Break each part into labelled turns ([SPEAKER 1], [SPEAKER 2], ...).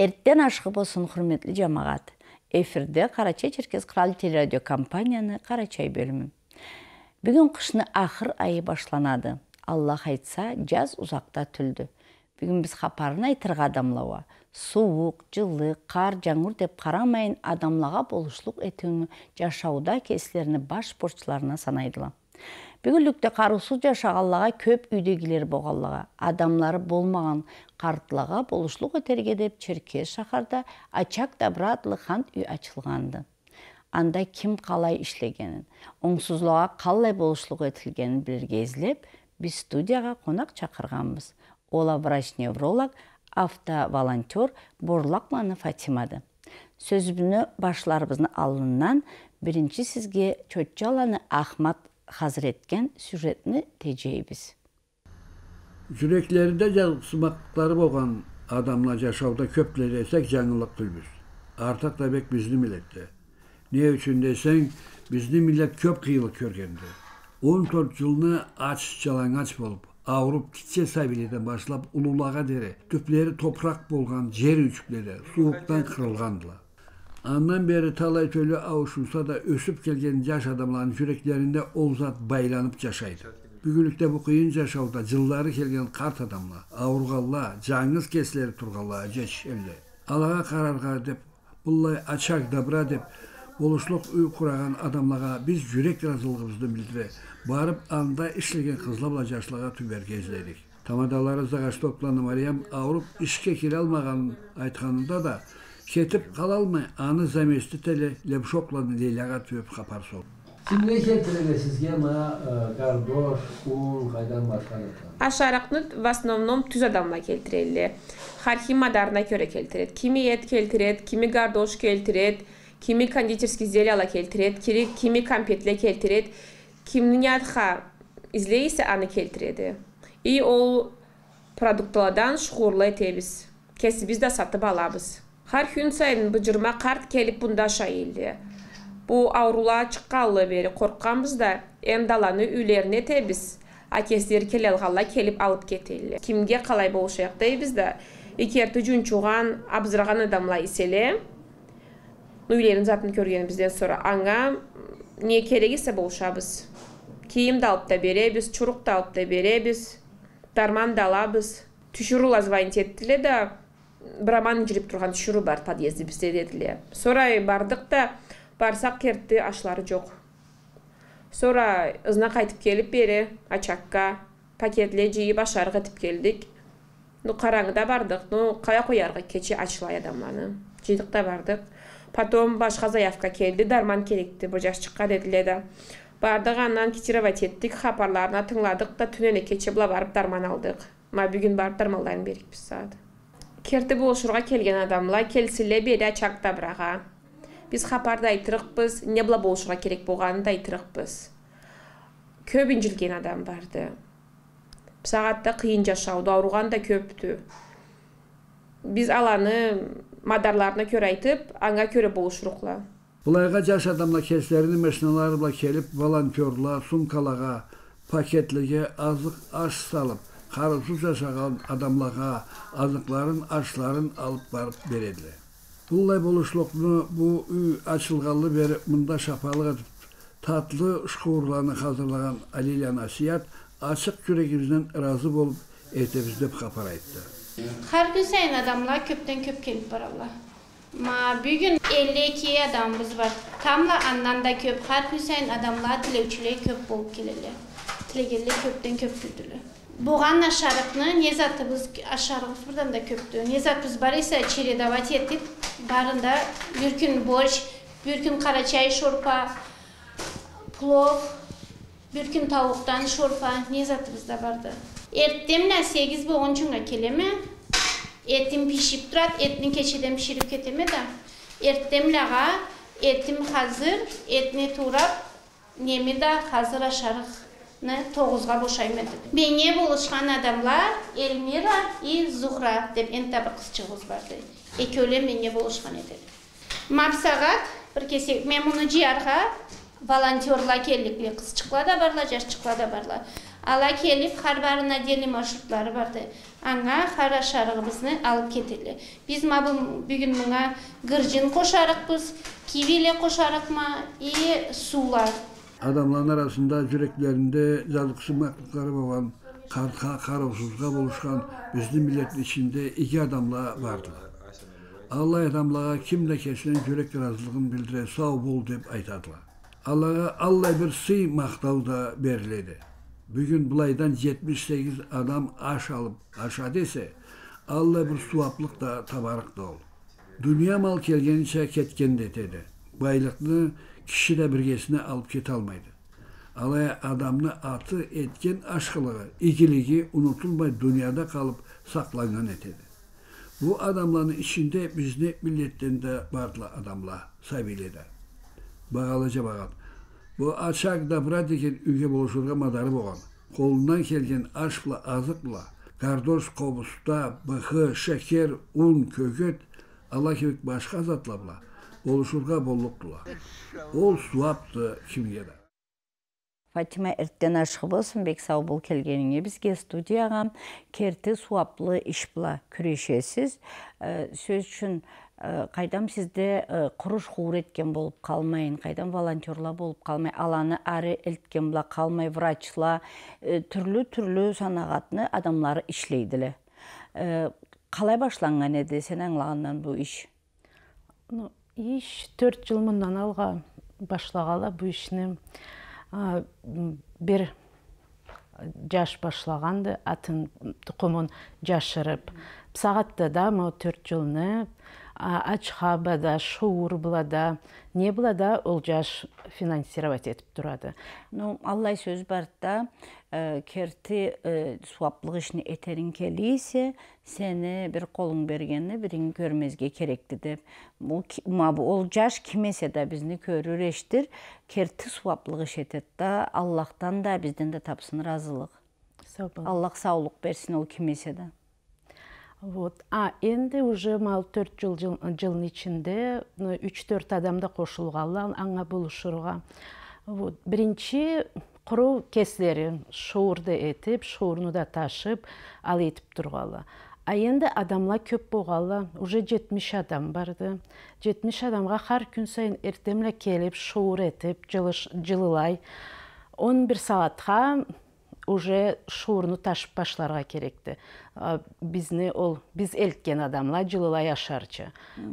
[SPEAKER 1] Эрттен ашқы болсын құрметлі жамағат. Эфирде Қарачай Черкес Телерадио телерадиокомпанияны Қарачай бөлімі. Бүгін қышны ақыр айы башланады. Аллах айтса, жаз ұзақта түлді. Бүгін біз қапарын айтырға адамлауа. Суық, жылы, қар, жаңғыр деп қарамайын адамлаға болушылық әтіңі жашауда кесілеріні баш спортшыларына санайдыла. Бүгілікті қарусыз жашаганлага көп үйдегілер болғаллаға, адамлары болмаған қартылаға болушылық өтерге деп черкес шақарда ачақ добра атлы үй ашылғанды. анда кім қалай ішлегенін, оңсызлыға қалай болушылық өтілгенін билерге излеп біз студияға қонақ ола врач невролог автоволонтер борлакманов фатимады Сөзбіні башларыбыздын алдынан бірінші сізге Чөтчаланы ахмат Hazretken etken süretini
[SPEAKER 2] teceyibiz. Yüreklerinde yazılmakları boğan adamla yaşavda köpleri esek canlılık bilbiz. Artak da bek bizli millette. Ne üçün desen bizli millet köp kıyılık körgendi. 14 yılını aç çalangaç bolup, Avrup kitçe səviyyədən başlap ululağa dere, tüpleri toprak bolğan yer üçkleri, soğuktan kırılgandılar. андан бері талай төлө ауышылса да өсүп келген жаш адамлардың жүректерінде олзат зат байланып жашайды бүгүнүктө бу кыйын жашоодо жылдары келген карт адамлар ауырганлар жаңыз кесилери турганлар жеш эле алага карарга деп булай очаг добра деп болушлук үй кураган адамларга биз жүрек ыраазылыгыбызды билдире барып анда иштеген кызлар менен жашларга түберкездедик тамадалары загаштоплана мариям ауырып ишке кире алмаганын айтканында да Кетіп қала mı аны заместі тілі лепшопланы лейлаға түйіп қапар сол. Siz ne işlettirene sizge ma e, kardoş, un, kaydan başka
[SPEAKER 3] Aşaraknı v основном tüz adamla keltireli. Harhi madarına göre keltiret. Kimi et keltiret, kimi kardoş keltiret, kimi konditorski zelyala keltiret, kimi, kimi kampetle keltiret, kimnin yadha izleyse anı keltiredi. İyi ol produktlardan şuhurla etebiz. Kesi biz de satıp alabız. Хар күн сайын бұжырма қарт келіп бұнда шайылды. Бұ аурула чыққалы бері қорққанбыз да, даланы үйлеріне тәбіз. Акестер келе алғалла келіп алып кетелі. Кімге қалай болшайық дейбіз да, екерті жүн чуған абзыраған адамла үйлерін затын бізден сұра аңа не керегісі болшабыз. Кейім да та беребіз, чұрық алып та беребіз, дарман далабыз. Түшіру лазвайын теттілі да, браман жүріп тұрған шүрі бар подъезде бізде деділе сорай бардық та барсақ кертті ашлары жоқ сора ызна қайтып келіп бере очакка пакетле жиып ашарға етіп келдік ну қараңғыда бардық ну қая қоярғы кече ашылай адамланы жыйдық та бардық потом башка заявка келді дарман керекті бұл жаш шыққа да бардык анан кетировать эттик хабарларына тыңладық да түнөне кече була барып дарман алдық мына бүгін барып дармандарын берейік біз саат Керті болшырға келген адамла келсіле бере чакта бұраға біз хабарды айтырықпыз не бұла болшыға керек болғанын да айтырықпыз көп инжилген адам барды сағатта қиын жашауды ауруған да көптү біз аланы мадарларына көр айтып аңа көрі болушуруқла
[SPEAKER 2] бұлайға жаш адамлар кеслерінің машиналары келіп волонтерлар сумкалаға пакетліге азық аш салып xarıbsız yaşayan adamlara azıqların, açların alıp barıp berediler. Bununla buluşluğunu bu üy açılğalı verip bunda şapalık edip tatlı şuurlarını hazırlayan Alilya Nasiyat açık yüreğimizden razı olup etebizde kapar etdi.
[SPEAKER 4] Her gün sayın adamlar köpten köp gelip Allah. Ma bugün 52 adamımız var. Tamla andan da köp. Her gün sayın adamlar tile köp olup gelirler. Tile köpten köp güdülür. болған ашарықны не заты біз ашарығыз бірдан да көпті. не зат біз барыйса чередовать етіп барында бүркін борщ бүркін қара чай шорпа плов бүркін тауықтан шорпа не затыбыз да барды эрттен мына сегиз болгон келеме этим пишип турат этни кечеден пиширип кетеме да эрттен милага этим азыр этни туурап неми да азыр ашарык тоғызға бошаймын деп бейне болышқан адамлар эльмира и зухра деп енді бір шығыз бар екеулер мене болышқан еді мапсағат бір кесе мен мұны жиярға волонтерла келдік қызчықла да барла жашчықла да барла ала келіп харбарына дели маршрутлары барды аңа хара шарығыбызны алып кетелі біз мабыл бүгін мұңа гыржин қошарықпыз кивиле қошарық ма и сулар
[SPEAKER 2] adamların arasında yüreklerinde zalgısı mahlukları olan karka karovsuzga buluşan bizim milletin içinde iki adamla vardı. Allah adamlara kimle kesilen yürek razılığını bildire sağ bol deyip aytadılar. Allah'a Allah bir sıy mahtav da beriledi. Bugün bulaydan 78 adam aş alıp aşağı dese Allah bir suvaplık da tabarık da ol. Dünya mal kelgeniçe ketken dedi. Baylıklı кіші да біргесіне алып кете алмайды Алай адамны аты еткен ашқылығы игілігі ұнытылмай дүнияда қалып сақланған етеді бұл адамлардың ішінде бізде миллеттен де барлы адамлар бағалы жабаған бұл ачак добра деген үйге болушыға мадары болған қолынан келген ашпла азық бұла кардош қобыста бықы шекер ұн көгет алла кебек башқа затлабла oluşurga bolluk Ол суапты кимгеде. Фатима
[SPEAKER 1] эрттен ашық болсын, бек сау бол келгеніңе бізге студияға керті суаплы іш бұла күрешесіз. Сөз үшін қайдам сізде құрыш қуыр еткен болып қалмайын, қайдам волонтерла болып қалмай, аланы ары әлткен бұла қалмай, врачла, түрлі-түрлі санағатыны адамлары ішлейділі. Қалай башланған еді сен бұл іш? иш
[SPEAKER 5] төрт жыл мындан алга баштагана бул ишти бир жаш башлаганды атын тукумун жашырып сагатты да могу төрт жылны ачха шоур шуур не булада ол жаш финансировать этип турады
[SPEAKER 1] ну аллай сөз бар да э, керти э, суаплык ишини этерин келисе сени бир колуң бергени бириң көрмезге керекти деп Мабу, ол жаш кимесе да бизни көрүр эштир керти суаплык иш этет да аллахтан да бизден да тапсын ыраазылык аллах саулық берсин ол кимесе да
[SPEAKER 5] вот а енді уже мал төрт жыл жылдын ичинде үч төрт адамда кошулган аңа булушурга вот биринчи құру кездери шуурду этип шуурну да ташып ал этип тургалы а енді адамлар көп болғалы уже жетміш адам барды Жетміш адамға қар күн сайын ертемле келіп шоғыр етіп жылылай он бір салатқа, уже шуурну ташып башларга керекти бизни ол биз элткен адамла жылылай ашарчы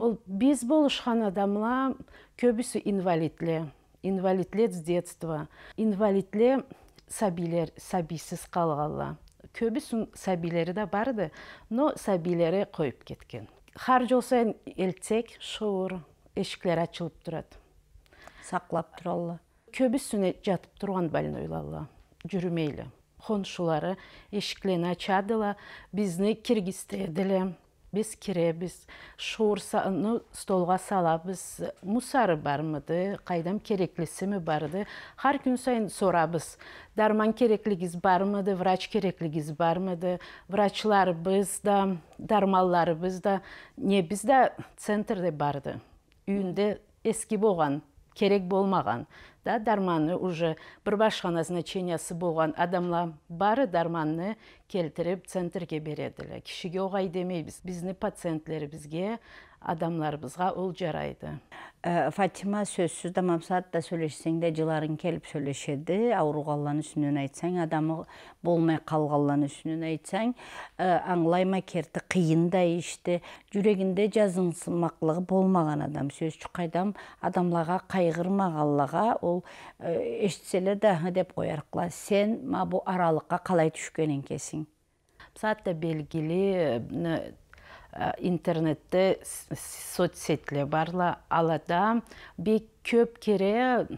[SPEAKER 5] ол биз болушкан адамла көбүсү инвалидле инвалидлер с детства инвалидле сабилер сабисиз калгала көбүсүн сабилери да барды но сабилери коюп кеткен Хар жол сайын элтсек шуур эшиктер ачылып турат саклап туралла көбүсүнө жатып турган больнойларла жүрмейлі конушулары эшиктерин ачадыла біз шуырсаны столға сала, біз столға салабыз мусары бармыды қайдам кереклісімі барды қар күн сайын біз, дарман бар мұды, врач мұды, бармыды біз да дармалларыбыз да не бізді да центрде барды үйінді ескі болған керек болмаған да дарманы уже бір башқа назначениясы болған адамлар бары дарманы келтіріп центрге береді кішіге оғай демейбіз біздің бізге адамларымызға ол жарайды Фатима сөзсіз дамапсат
[SPEAKER 1] да сөйлешсең де жыларың келіп сөйлешеді ауырғанлан үстінен айтсаң адамы болмай қалғанлан үстүнөн айтсаң аңлайма керті қиын да ішті жүрегінде жазынсымақлығы болмаған адам сөз чұқайдам адамлаға қайғырмағанлаға ол эле да деп қоярқыла сен ма аралыкка аралыққа қалай
[SPEAKER 5] экенсиң саатта белгілі Э, интернетте соцсетле барла алада бек көп кере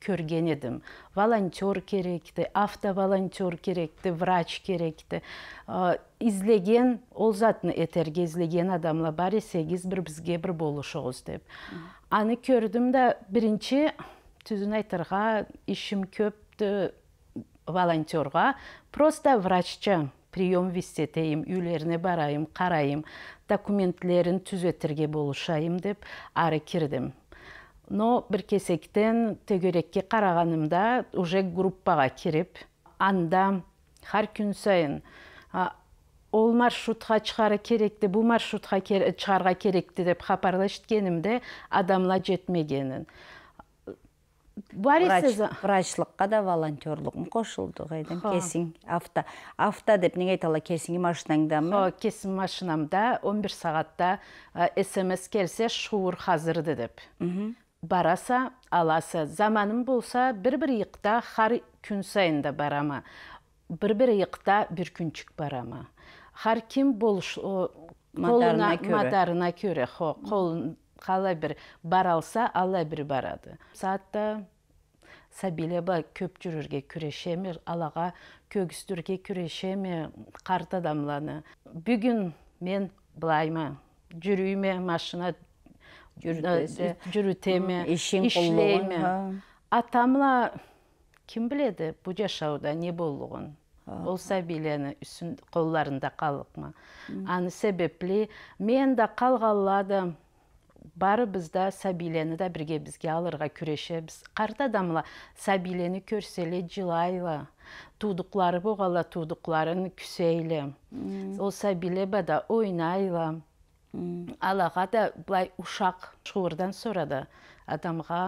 [SPEAKER 5] көрген едім волонтер керекті афта-волонтер керекті врач керекті э, излеген ол затны этерге излеген адамлар бар есегіз бір бізге бір болушығыз деп аны көрдім да бірінші түзүн айтырға ішім көпті волонтерға просто врачча прием вестетейін үйлеріне барайым қарайым документтерін түзетірге болушайым деп ары кірдім но бір кесектен төгерекке қарағанымда уже группаға кіріп анда һәр күн сайын ол маршрутқа шығары керекті бұл маршрутқа кер, шығарға керекті деп хабарлашткенімде адамлар жетмегенін баресіз uh, врачлыкка да волонтерлугум кошулду қайдан кесін авто авто деп неге айта ала машинаңда машинаңдамы ооба машинамда 11 сағатта саатта смс келсе шуыр хазырды деп бараса аласы заманым болса бір бір иықта қар күн сайында барама бір бір иықта бір күнчік барама хар ким болуш мадарына көре қолын қалай бір бара алса алай бір барады саатта ба көп жүрүрге күрешеме алага күреше күрешеме карт адамланы Бүгін мен былаймы жүрүүмө машина жүрүтеме ме атамла ким біледі бу жашоодо не болугун ол қолларында колларында ма аны себепли мен да калгаладым бары бізді сәбилени да бізге алырға алырга біз қарт адамла сәбилени көрселе жылайлы туудуклары болгола туудукларын күсейлі, ол сәбиле бада ойнайлы аллаға да былай ұшақ шуырдан сұрады адамға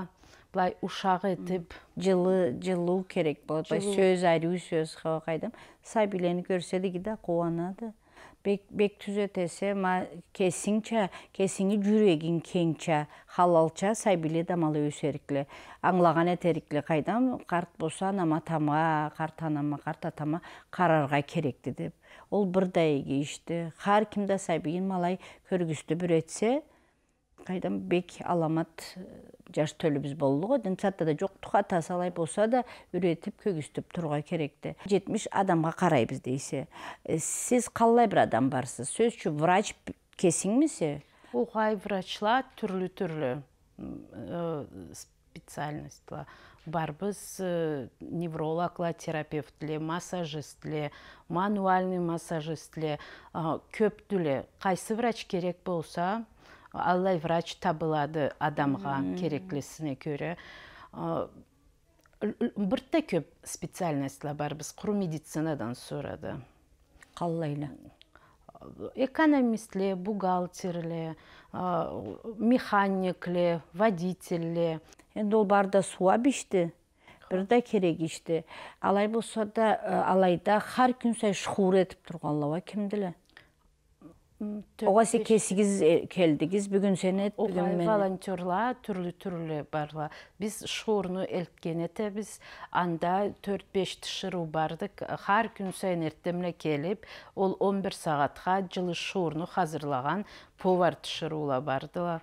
[SPEAKER 5] былай ұшақ етіп жылы жылу керек болады, сөз аруу сөз кайдам
[SPEAKER 1] сәбилені көрсе деги да қуанады бек бек түзетесе ма кесіңча кесіңі жүрегін кеңча халалча сай биле дамалы өсерікле аңлаған етерікле қайдан қарт болса нама тама қарт анама қарт атама қарарға керек деп ол бірдай Ар іште Хар кімді сәбиін малай көргісті бүретсе кайдан бек аламат э, жаш төлүбүз болду го сатта да жоктук тұқа тасалай болсо да үйрөтүп көгістіп турга керек да жетимиш адамга карайбыз дейсе э, сиз калай бир адам барсыз сөзчү врач кесиңмиси
[SPEAKER 5] угай врачлар түрлі түрлү э, специальность барбыз неврологлар массажист эле мануальный эле көп деле кайсы врач керек болса аллай врач табылады адамға кереклісіне көре бірте көп специальностьлар бар біз құру медицинадан сұрады қалайлы экономистле бухгалтерле механикле водительле енді ол барда
[SPEAKER 1] суап ішті бірде керек ішті алай болса да алайда һәр күн сайын шұғыр етіп тұрған лауа Оғасы кесігіз
[SPEAKER 5] келдігіз, бүгін сенет, бүгін мен... волонтерла, түрлі-түрлі барла. Біз шорны әлткен әті, біз анда 4-5 тұшыру бардық. Хар күн сайын әрттемлі келіп, ол 11 сағатқа жылы шуырны қазырлаған повар тұшырула бардыла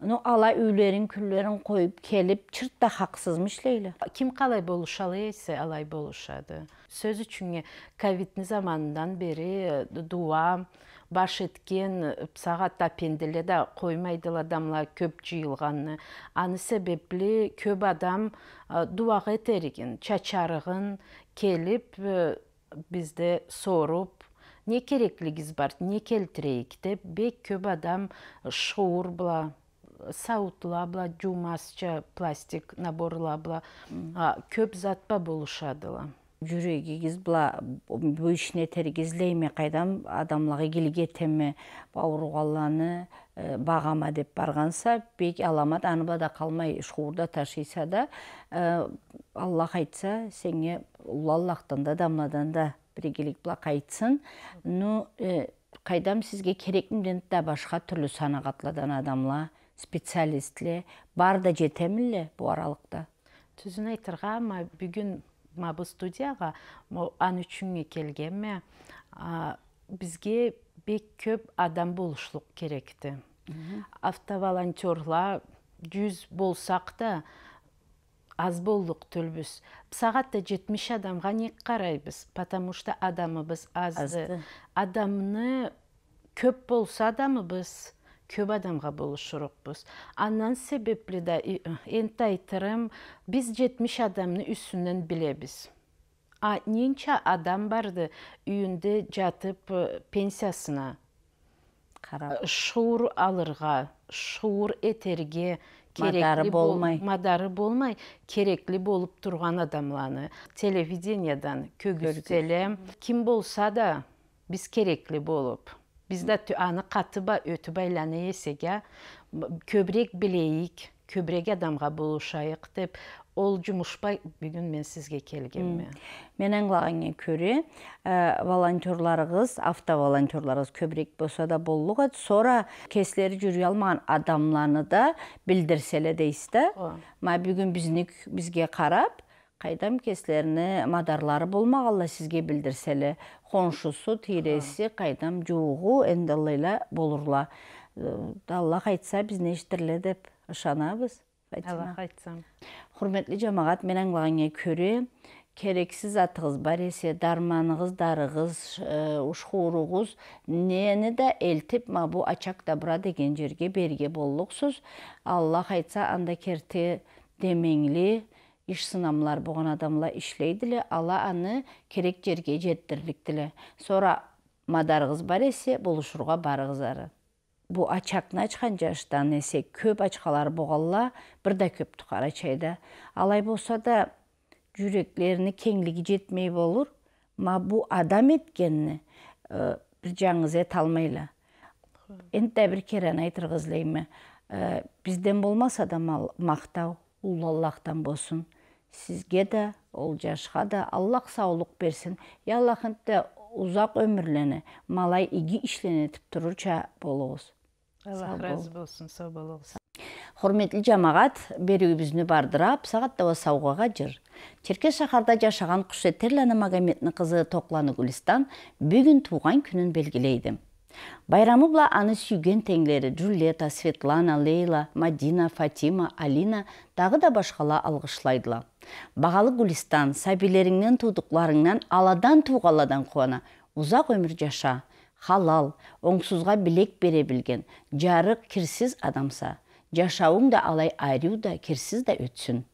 [SPEAKER 5] ну ала үйлерін күллерін қойып келіп чыртта да хақсызмыш лейли ким қалай болушалы есе алай болушады сөз үчүнге ковидтин заманынан бери э, дуа баш эткен э, сагат пенделе да коймайдыл адамлар көп жиылғаны аны себепли көп адам э, дуағы этеригин чачарығын келіп, бізді соруп не кереклигибиз бар не келтирейик деп бек көп адам шуур саут лабла жумасча пластик набор лабла көп затпа болушадыла жүрегі гизбла
[SPEAKER 1] бөйшіне тергизлейме қайдам адамлағы келге теме бауырғаланы э, бағама деп барғанса бек аламат аныба да қалмай шуырда ташиса да э, аллах айтса сеңе аллахтан да дамладан да бірегелік бұла қайтсын ну э, қайдам сізге керекім да башқа түрлі санағатладан адамла специалистле бар да жетемилле бу аралыкта
[SPEAKER 5] түзүн айтырга ма бүгүн ма бу студияга ан үчүн келгенме бизге бек көп адам болушлук керекти автоволонтерлар жүз болсак да аз болдық түлбіз. сағатта 70 адамға не карайбыз потому что адамыбыз азды. азды адамны көп болса адамыбыз көп адамға бұз. аннан себеплі да энти айтырым біз 70 адамны үстүнөн билебиз а Ненча адам барды үйінде жатып э, пенсиясына карап э, алырға, алырга шуур болмай мадары болмай керекли болып тұрған адамланы телевидениядан көгөстелем кім болса да біз керекли болып Бізді аны қаты ба, өті байланы есеге көбірек білейік, көбірек адамға болушайық деп ол бай бүгін мен сізге ме? мен аңлағаннан
[SPEAKER 1] көрі волонтерларығыз, волонтерларыңыз автоволонтерларыңыз көбірек болса да болуға sonra кеслері жүре алмаған адамларыны да білдірселі дейсіз да бүгін бізге қарап қайдам кеслеріні мадарлары болмағалла сізге білдірселі қоншысы тиресі қайдам жоғу эндалайла болырла алла қайтса біз нештірлі деп ышанабыз алла қайтса Құрметлі жамағат мен аңлағанға көре керексіз атығыз бар дарманығыз дарығыз ұшқуырығыз нені да элтип ма бу ачак добра деген жерге берге боллуксуз алла қайтса анда керте демеңли иш сынамлар болгон адамла ішлейділі ала аны керек жерге жеттирдиктиле сора мадарғыз бар эсе болушурга барыңызары бу ачакны ачкан жаштан есе, көп ачкалар болғалла бир көп көптү чайда алай болса да жүреклеріні кеңлиги жетмей болур ма бу адам еткені бір жаңыз эте алмайла энтай бир керен айтыргыз болмаса да мақтау, аллахтан сізге да ол жашқа да аллах саулық берсін. яллахынте ұзақ өмірлені малай иги тіп туруча болуыз.
[SPEAKER 5] аллах разы болсын, сау болуыз.
[SPEAKER 1] Құрметлі жамағат, берігімізді бардырап, сағаттауы сауғаға жүр. Черке шақарда жашаған құшы Терләні Магомедні қызы Тоқланы Гүлістан бүгін туған күнін белгілейді. Байрамы бла аны сүйген теңлері Джулета, Светлана, Лейла, Мадина, Фатима, Алина тағы да башқала алғышлайдыла. Бағалы Гулистан, сәбилеріңнен тудықларыңнан аладан туғаладан қуана, ұзақ өмір жаша, халал, оңсызға білек бере білген, жарық кірсіз адамса, жашауың да алай айру да кірсіз да өтсін.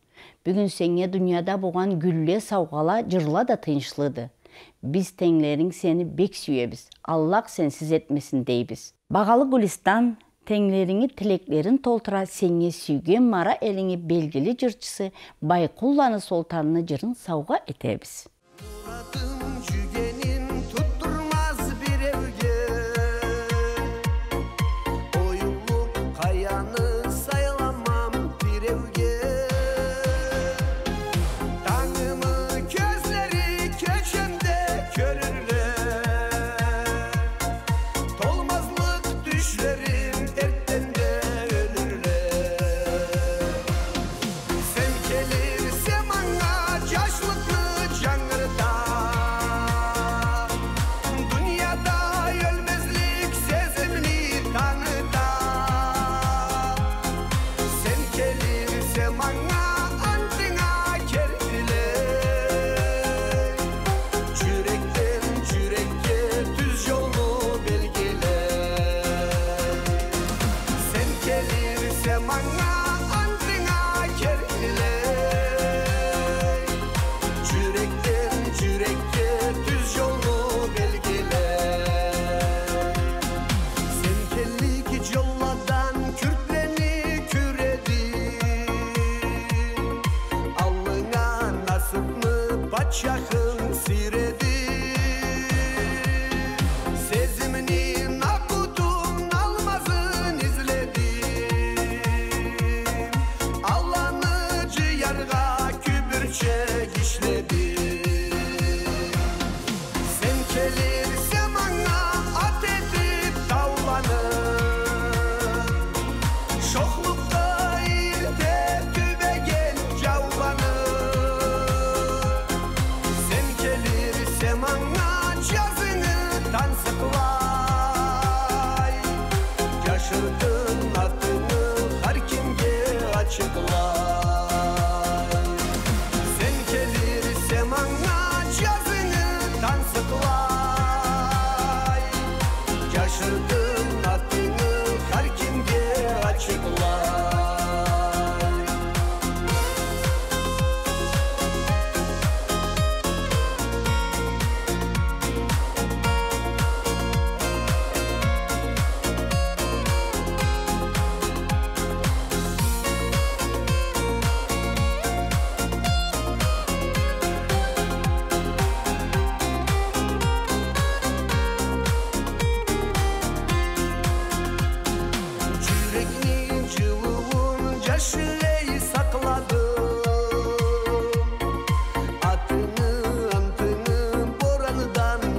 [SPEAKER 1] Бүгін сенге дүнияда болған гүлле сауғала жырла да тыншылыды. Біз теңлерің сені бек сүйебіз, Аллақ сенсіз етмесін дейбіз. Бағалы Гулистан тенглеріңі тілеклерін толтыра, сенге сүйге мара әліңі белгілі жүртшісі, байқуланы солтанына жүрін сауға етебіз.
[SPEAKER 6] 是的。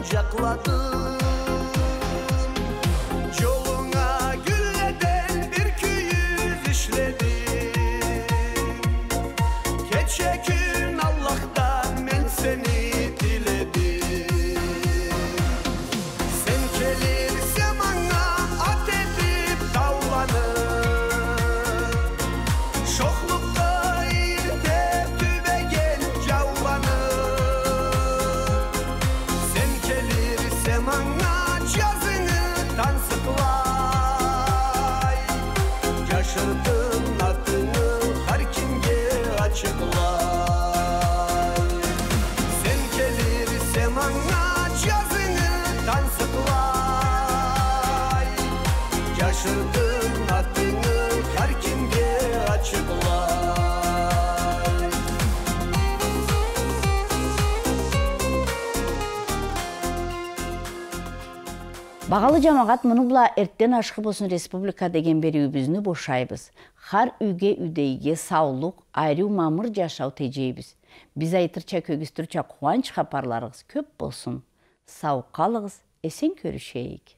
[SPEAKER 6] kucakladın
[SPEAKER 1] Бағалы жамағат мұны бұла әрттен ашқы болсын республика деген өбізіні бошайбыз. Хар үйге үдейге саулық, айры мамыр жашау тежейбіз. Біз айтырча көгістірча қуанч қапарларығыз көп болсын. Сау қалығыз, әсен көрішейік.